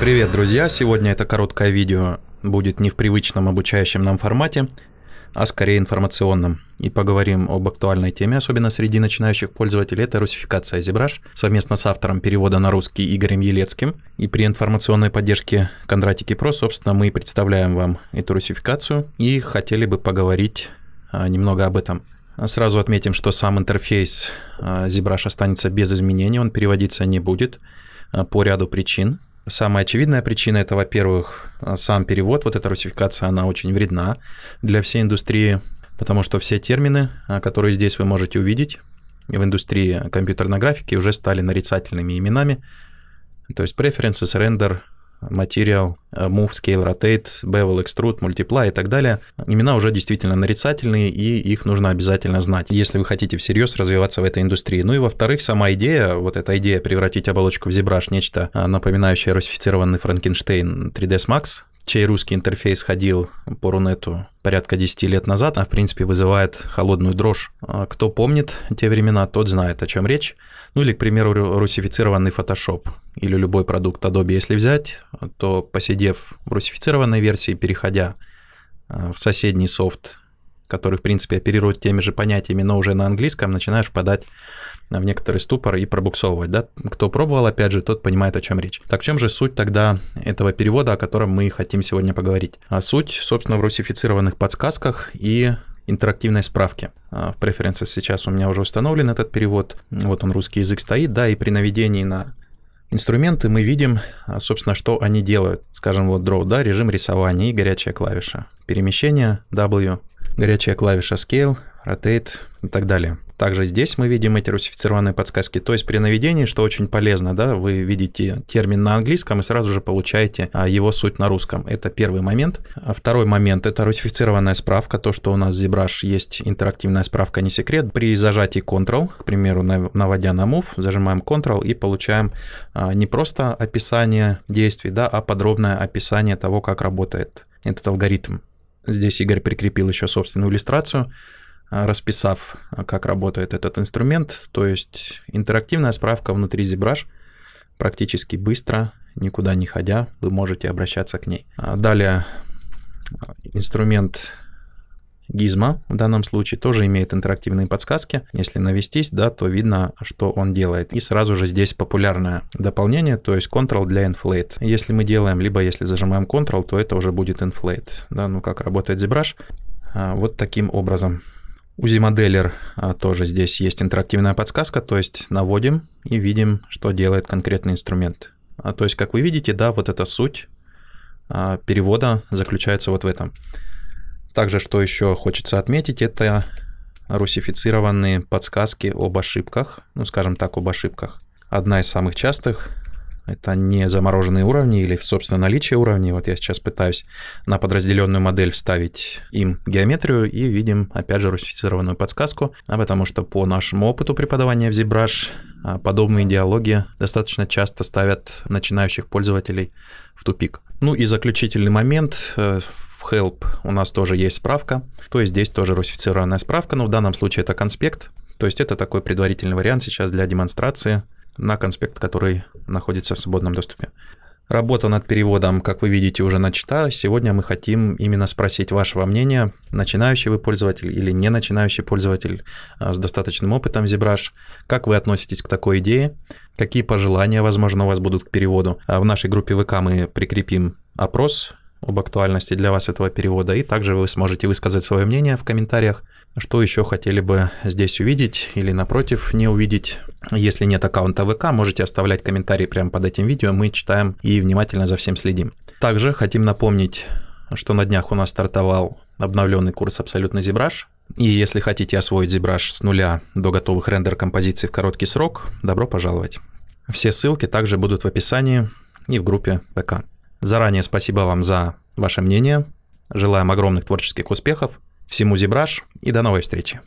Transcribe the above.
Привет, друзья! Сегодня это короткое видео будет не в привычном обучающем нам формате, а скорее информационном. И поговорим об актуальной теме, особенно среди начинающих пользователей, это русификация ZBrush, совместно с автором перевода на русский Игорем Елецким. И при информационной поддержке Кондрати Про. собственно, мы представляем вам эту русификацию и хотели бы поговорить а, немного об этом. Сразу отметим, что сам интерфейс а, ZBrush останется без изменений, он переводиться не будет а, по ряду причин. Самая очевидная причина это, во-первых, а, сам перевод, вот эта русификация, она очень вредна для всей индустрии, потому что все термины, которые здесь вы можете увидеть в индустрии компьютерной графики, уже стали нарицательными именами, то есть preferences, render, Material, э, Move, Scale, Rotate, Bevel, Extrude, Multiply и так далее. Имена уже действительно нарицательные, и их нужно обязательно знать, если вы хотите всерьез развиваться в этой индустрии. Ну и во-вторых, сама идея, вот эта идея превратить оболочку в ZBrush, нечто э, напоминающее русифицированный Франкенштейн 3ds Max, чей русский интерфейс ходил по Рунету порядка 10 лет назад, а в принципе вызывает холодную дрожь. А, кто помнит те времена, тот знает, о чем речь. Ну или, к примеру, русифицированный Photoshop или любой продукт Adobe, если взять, то посидев в русифицированной версии, переходя а, в соседний софт который, в принципе, оперирует теми же понятиями, но уже на английском, начинаешь впадать в некоторый ступор и пробуксовывать. Да? Кто пробовал, опять же, тот понимает, о чем речь. Так в чем же суть тогда этого перевода, о котором мы хотим сегодня поговорить? А суть, собственно, в русифицированных подсказках и интерактивной справке. А, в Preferences сейчас у меня уже установлен этот перевод. Вот он, русский язык стоит, да, и при наведении на инструменты мы видим, а, собственно, что они делают. Скажем, вот draw, да, режим рисования и горячая клавиша. Перемещение W, горячая клавиша Scale, Rotate и так далее. Также здесь мы видим эти русифицированные подсказки. То есть при наведении, что очень полезно, да, вы видите термин на английском и сразу же получаете а, его суть на русском. Это первый момент. А второй момент – это русифицированная справка. То, что у нас в ZBrush есть интерактивная справка, не секрет. При зажатии Ctrl, к примеру, наводя на Move, зажимаем Ctrl и получаем а, не просто описание действий, да, а подробное описание того, как работает этот алгоритм. Здесь Игорь прикрепил еще собственную иллюстрацию, а, расписав, а, как работает этот инструмент. То есть интерактивная справка внутри ZBrush практически быстро, никуда не ходя, вы можете обращаться к ней. А, далее инструмент Гизма в данном случае тоже имеет интерактивные подсказки. Если навестись, да, то видно, что он делает. И сразу же здесь популярное дополнение, то есть Ctrl для Inflate. Если мы делаем, либо если зажимаем Ctrl, то это уже будет Inflate. Да, ну как работает ZBrush. А, вот таким образом. У Z-моделер а, тоже здесь есть интерактивная подсказка, то есть наводим и видим, что делает конкретный инструмент. А То есть, как вы видите, да, вот эта суть а, перевода заключается вот в этом. Также, что еще хочется отметить, это русифицированные подсказки об ошибках, ну, скажем так, об ошибках. Одна из самых частых — это не замороженные уровни или, собственно, наличие уровней. Вот я сейчас пытаюсь на подразделенную модель вставить им геометрию и видим, опять же, русифицированную подсказку, а потому что по нашему опыту преподавания в ZBrush а, подобные диалоги достаточно часто ставят начинающих пользователей в тупик. Ну и заключительный момент э, — help у нас тоже есть справка, то есть здесь тоже русифицированная справка, но в данном случае это конспект, то есть это такой предварительный вариант сейчас для демонстрации на конспект, который находится в свободном доступе. Работа над переводом, как вы видите, уже начата. Сегодня мы хотим именно спросить вашего мнения, начинающий вы пользователь или не начинающий пользователь а, с достаточным опытом ZBrush, как вы относитесь к такой идее, какие пожелания, возможно, у вас будут к переводу. А в нашей группе ВК мы прикрепим опрос об актуальности для вас этого перевода, и также вы сможете высказать свое мнение в комментариях, что еще хотели бы здесь увидеть или напротив не увидеть. Если нет аккаунта ВК, можете оставлять комментарии прямо под этим видео, мы читаем и внимательно за всем следим. Также хотим напомнить, что на днях у нас стартовал обновленный курс «Абсолютный зебраж», и если хотите освоить ZBrush с нуля до готовых рендер-композиций в короткий срок, добро пожаловать. Все ссылки также будут в описании и в группе ВК. Заранее спасибо вам за ваше мнение. Желаем огромных творческих успехов. Всему Зибраж и до новой встречи.